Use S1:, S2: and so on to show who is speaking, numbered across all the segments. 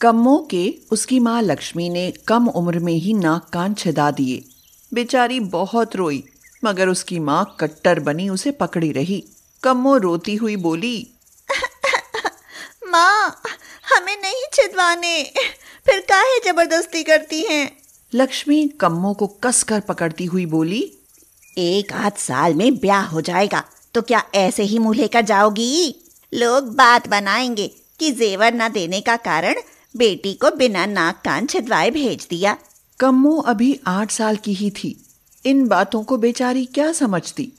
S1: कमो के उसकी माँ लक्ष्मी ने कम उम्र में ही नाक कान छिदा दिए बेचारी बहुत रोई मगर उसकी माँ कट्टर बनी उसे पकड़ी रही कमो रोती हुई बोली
S2: माँ हमें नहीं छिदवाने फिर काहे जबरदस्ती करती हैं लक्ष्मी कम्मो को कसकर पकड़ती हुई बोली एक आध साल में ब्याह हो जाएगा तो क्या ऐसे ही मुँह लेकर जाओगी लोग बात बनाएंगे कि जेवर न देने का कारण बेटी को बिना नाक कान छिदवाए भेज दिया
S1: कम्मो अभी आठ साल की ही थी इन बातों को बेचारी क्या समझती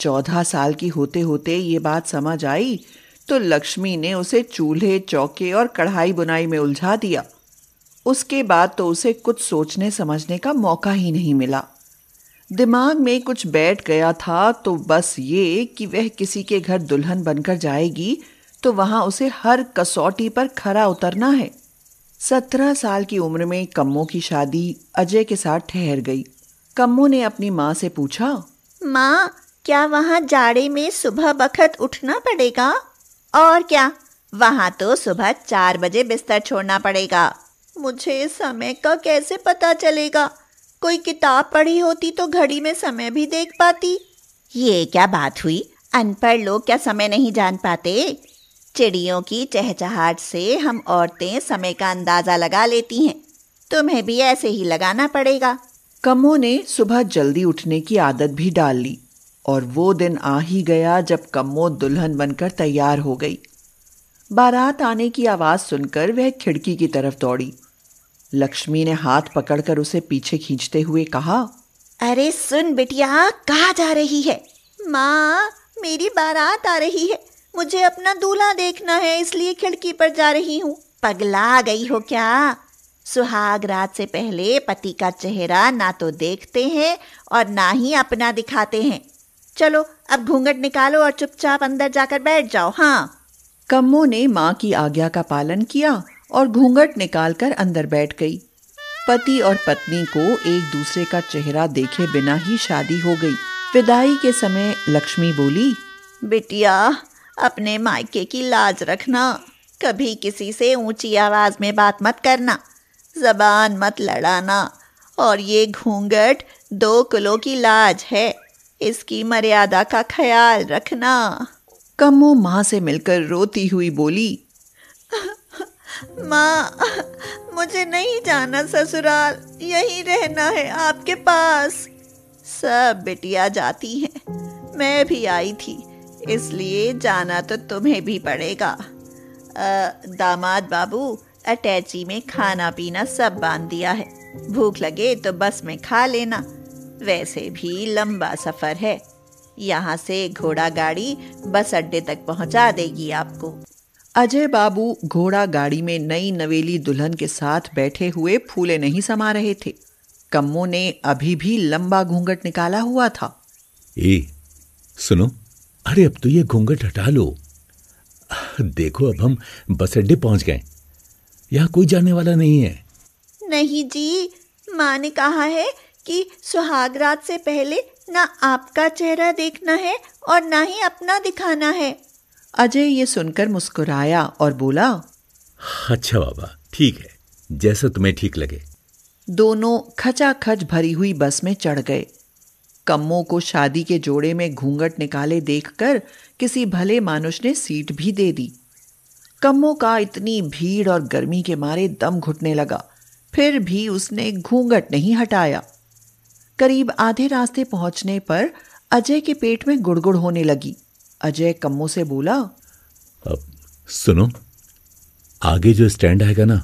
S1: चौदह साल की होते होते ये बात समझ आई तो लक्ष्मी ने उसे चूल्हे चौके और कढ़ाई बुनाई में उलझा दिया उसके बाद तो उसे कुछ सोचने समझने का मौका ही नहीं मिला दिमाग में कुछ बैठ गया था तो बस ये कि वह किसी के घर दुल्हन बनकर जाएगी तो वहाँ उसे हर कसौटी पर खरा उतरना है सत्रह साल की उम्र में कम्मो की शादी अजय के साथ ठहर गई कम्मो ने अपनी माँ से पूछा
S2: माँ क्या वहाँ जाड़े में सुबह बखत उठना पड़ेगा और क्या वहाँ तो सुबह चार बजे बिस्तर छोड़ना पड़ेगा मुझे समय का कैसे पता चलेगा कोई किताब पढ़ी होती तो घड़ी में समय भी देख पाती ये क्या बात हुई अनपढ़ लोग क्या समय नहीं जान पाते चिड़ियों की चहचहाट से हम औरतें समय का अंदाज़ा लगा लेती हैं तुम्हें भी ऐसे ही लगाना पड़ेगा
S1: कमो ने सुबह जल्दी उठने की आदत भी डाल ली और वो दिन आ ही गया जब कमो दुल्हन बनकर तैयार हो गई बारात आने की आवाज़ सुनकर वह खिड़की की तरफ दौड़ी लक्ष्मी ने हाथ पकड़कर उसे पीछे खींचते हुए कहा
S2: अरे सुन बिटिया कहा जा रही है माँ मेरी बारात आ रही है मुझे अपना दूल्हा देखना है इसलिए खिड़की पर जा रही हूँ पगला गई हो क्या सुहाग रात से पहले पति का चेहरा ना तो देखते हैं और ना ही अपना दिखाते हैं चलो अब घूंघट निकालो और चुपचाप अंदर जाकर बैठ जाओ हाँ
S1: कम्मो ने माँ की आज्ञा का पालन किया और घूंघट निकालकर अंदर बैठ गई पति और पत्नी को एक दूसरे का चेहरा देखे बिना ही शादी हो गई विदाई के समय लक्ष्मी बोली
S2: बेटिया अपने मायके की लाज रखना कभी किसी से ऊंची आवाज़ में बात मत करना जबान मत लड़ाना और ये घूंघट दो कुलों की लाज है इसकी मर्यादा का ख्याल रखना कमो माँ से मिलकर रोती हुई बोली माँ मुझे नहीं जाना ससुराल यहीं रहना है आपके पास सब बिटिया जाती हैं मैं भी आई थी इसलिए जाना तो तुम्हें भी पड़ेगा आ, दामाद बाबू अटैची में खाना पीना सब बांध दिया है भूख लगे तो बस में खा लेना वैसे भी लंबा सफ़र है यहाँ से घोड़ा गाड़ी बस अड्डे तक पहुँचा देगी आपको
S1: अजय बाबू घोड़ा गाड़ी में नई नवेली दुल्हन के साथ बैठे हुए फूले नहीं समा रहे थे कम्मो ने अभी भी लंबा घूंघट निकाला हुआ था
S3: ए सुनो अरे अब तो ये घूंघट हटा लो देखो अब हम बस अड्डे पहुंच गए यहाँ कोई जाने वाला नहीं है
S2: नहीं जी माँ ने कहा है कि सुहागरात से पहले ना आपका चेहरा देखना है और ना ही अपना दिखाना है
S1: अजय ये सुनकर मुस्कुराया और बोला
S3: अच्छा बाबा ठीक है जैसा तुम्हें ठीक लगे
S1: दोनों खचाखच भरी हुई बस में चढ़ गए कम्मों को शादी के जोड़े में घूंघट निकाले देखकर किसी भले मानुष ने सीट भी दे दी कम्मों का इतनी भीड़ और गर्मी के मारे दम घुटने लगा फिर भी उसने घूंघट नहीं हटाया करीब आधे रास्ते पहुंचने पर अजय के पेट में गुड़गुड़ होने लगी अजय कम्मों से बोला
S3: अब सुनो आगे जो स्टैंड आएगा ना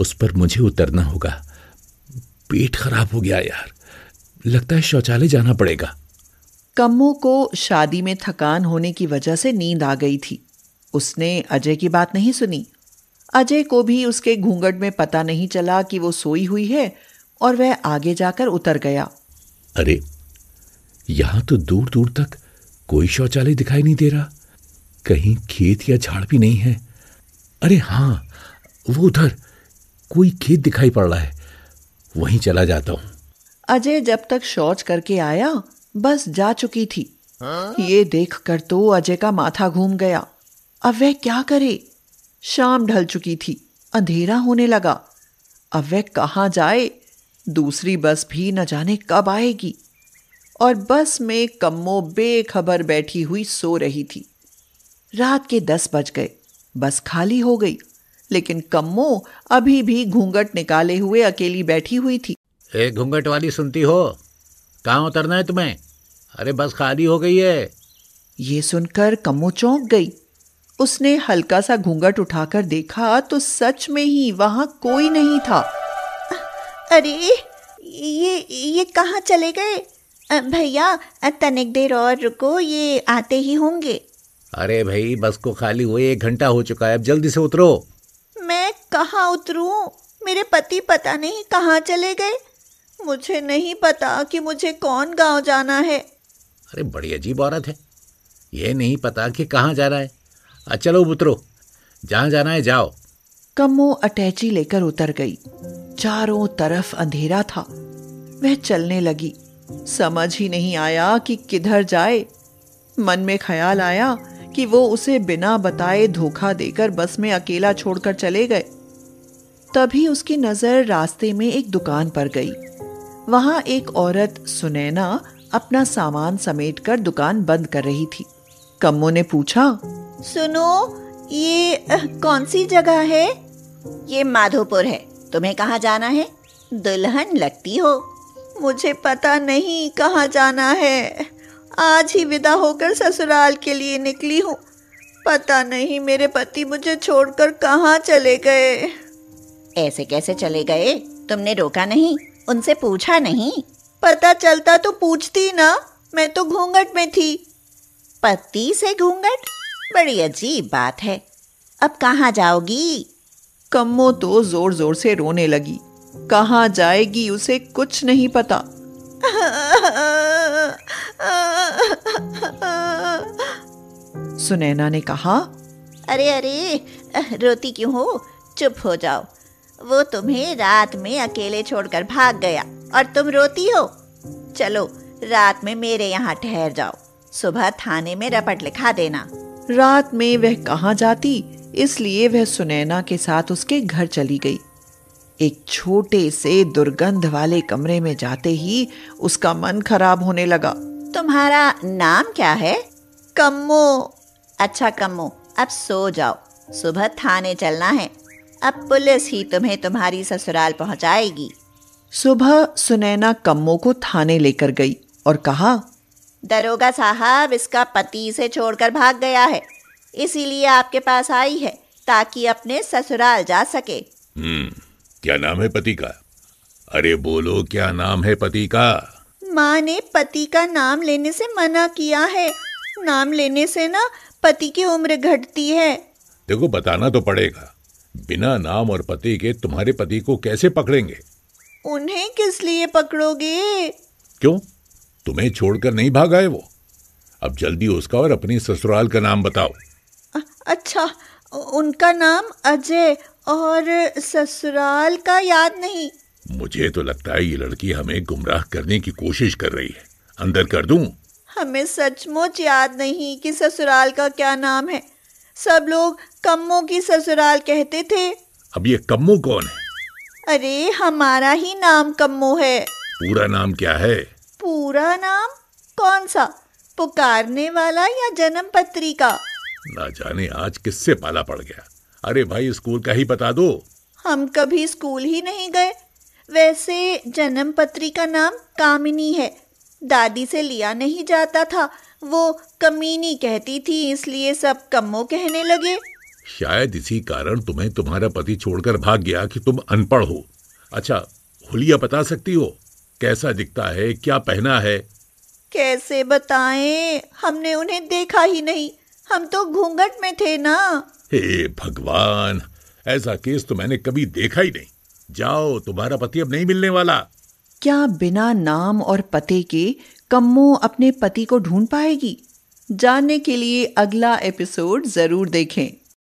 S3: उस पर मुझे उतरना होगा पेट खराब हो गया यार लगता है शौचालय जाना पड़ेगा
S1: कम्मो को शादी में थकान होने की वजह से नींद आ गई थी उसने अजय की बात नहीं सुनी अजय को भी उसके घूंघट में पता नहीं चला कि वो सोई हुई है और वह आगे जाकर उतर गया
S3: अरे यहां तो दूर दूर तक कोई शौचालय दिखाई नहीं दे रहा कहीं खेत या झाड़ भी नहीं है अरे हाँ वो उधर कोई खेत दिखाई पड़ रहा है वहीं चला जाता हूँ
S1: अजय जब तक शौच करके आया बस जा चुकी थी हा? ये देखकर तो अजय का माथा घूम गया अब वह क्या करे शाम ढल चुकी थी अंधेरा होने लगा अब वह कहाँ जाए दूसरी बस भी न जाने कब आएगी और बस में कम्मो बेखबर बैठी हुई सो रही थी रात के दस बज गए बस खाली हो गई लेकिन कम्मो अभी भी घूंघट निकाले हुए अकेली बैठी हुई थी
S3: ए घूंघट वाली सुनती हो कहाँ उतरना है तुम्हें अरे बस खाली हो गई है
S1: ये सुनकर कम्मू चौंक गई उसने हल्का सा घूंघट उठाकर देखा तो
S2: सच में ही वहाँ कोई नहीं था अरे ये ये कहाँ चले गए भैया तनिक देर और रुको ये आते ही होंगे
S3: अरे भाई बस को खाली हुए एक घंटा हो चुका है अब जल्दी से उतरो
S2: मैं कहाँ उतरू मेरे पति पता नहीं कहाँ चले गए मुझे नहीं पता कि मुझे कौन गांव जाना है
S3: अरे बड़ी अजीब औरत है
S1: ये नहीं पता कि कहाँ जाना है चलो उतरो जहाँ जाना है जाओ कम्मो अटैची लेकर उतर गई चारों तरफ अंधेरा था वह चलने लगी समझ ही नहीं आया कि किधर जाए मन में ख्याल आया कि वो उसे बिना बताए धोखा देकर बस में अकेला छोड़कर चले गए तभी उसकी नजर रास्ते में एक दुकान पर गई वहां एक औरत सुनैना अपना सामान समेटकर दुकान बंद कर रही थी कम्मो ने पूछा
S2: सुनो ये कौन सी जगह है ये माधोपुर है तुम्हें कहाँ जाना है दुल्हन लगती हो मुझे पता नहीं कहाँ जाना है आज ही विदा होकर ससुराल के लिए निकली हूँ पता नहीं मेरे पति मुझे छोड़कर कहाँ चले गए ऐसे कैसे चले गए तुमने रोका नहीं उनसे पूछा नहीं पता चलता तो पूछती ना मैं तो घूंघट में थी पति से घूंघट बड़ी अजीब बात है अब कहाँ जाओगी कम्मो तो जोर जोर से रोने लगी कहा जाएगी उसे कुछ नहीं पता
S1: सुनैना ने कहा
S2: अरे अरे रोती क्यों हो चुप हो जाओ वो तुम्हें रात में अकेले छोड़कर भाग गया और तुम रोती हो चलो रात में मेरे यहाँ ठहर जाओ सुबह थाने में रपट लिखा देना
S1: रात में वह कहाँ जाती इसलिए वह सुनैना के साथ उसके घर चली गई एक छोटे से दुर्गंध वाले कमरे में जाते
S2: ही उसका
S1: मन खराब होने लगा
S2: तुम्हारा नाम क्या है कम्मो अच्छा कम्मो अब सो जाओ सुबह थाने चलना है अब पुलिस ही तुम्हें तुम्हारी ससुराल पहुंचाएगी
S1: सुबह सुनैना कम्मो को थाने लेकर गई और कहा
S2: दरोगा साहब इसका पति इसे छोड़कर भाग गया है इसीलिए आपके पास आई है ताकि अपने ससुराल जा सके
S3: हम्म, क्या नाम है पति का अरे बोलो क्या नाम है पति का
S2: माँ ने पति का नाम लेने से मना किया है नाम लेने से ना पति की उम्र घटती है
S3: देखो बताना तो पड़ेगा बिना नाम और पति के तुम्हारे पति को कैसे पकड़ेंगे
S2: उन्हें किस लिए पकड़ोगे
S3: क्यों तुम्हें छोड़कर नहीं भागा है वो अब जल्दी उसका और अपनी ससुराल का नाम बताओ
S2: अ, अच्छा उनका नाम अजय और ससुराल का याद नहीं
S3: मुझे तो लगता है ये लड़की हमें गुमराह करने की कोशिश कर रही है अंदर कर दूं?
S2: हमें सचमुच याद नहीं कि ससुराल का क्या नाम है सब लोग कम्मों की ससुराल कहते थे
S3: अब ये कम्मो कौन
S2: है अरे हमारा ही नाम कम्मो है
S3: पूरा नाम क्या है
S2: पूरा नाम कौन सा पुकारने वाला या जन्म पत्री का
S3: ना जाने आज किससे पाला पड़ गया अरे भाई स्कूल का ही बता दो
S2: हम कभी स्कूल ही नहीं गए वैसे जन्म पत्री का नाम कामिनी है दादी से लिया नहीं जाता था वो कमीनी कहती थी इसलिए सब कमो कहने लगे
S3: शायद इसी कारण तुम्हें तुम्हारा पति छोड़कर भाग गया कि तुम अनपढ़ हो अच्छा हुलिया बता सकती हो कैसा दिखता है क्या पहना है
S2: कैसे बताएं हमने उन्हें देखा ही नहीं हम तो घूंघट में थे ना
S3: हे भगवान ऐसा केस तो मैंने कभी देखा ही नहीं जाओ तुम्हारा पति अब नहीं मिलने वाला
S1: क्या बिना नाम और पते के कम्मो अपने पति को ढूंढ पाएगी जानने के लिए अगला एपिसोड जरूर देखें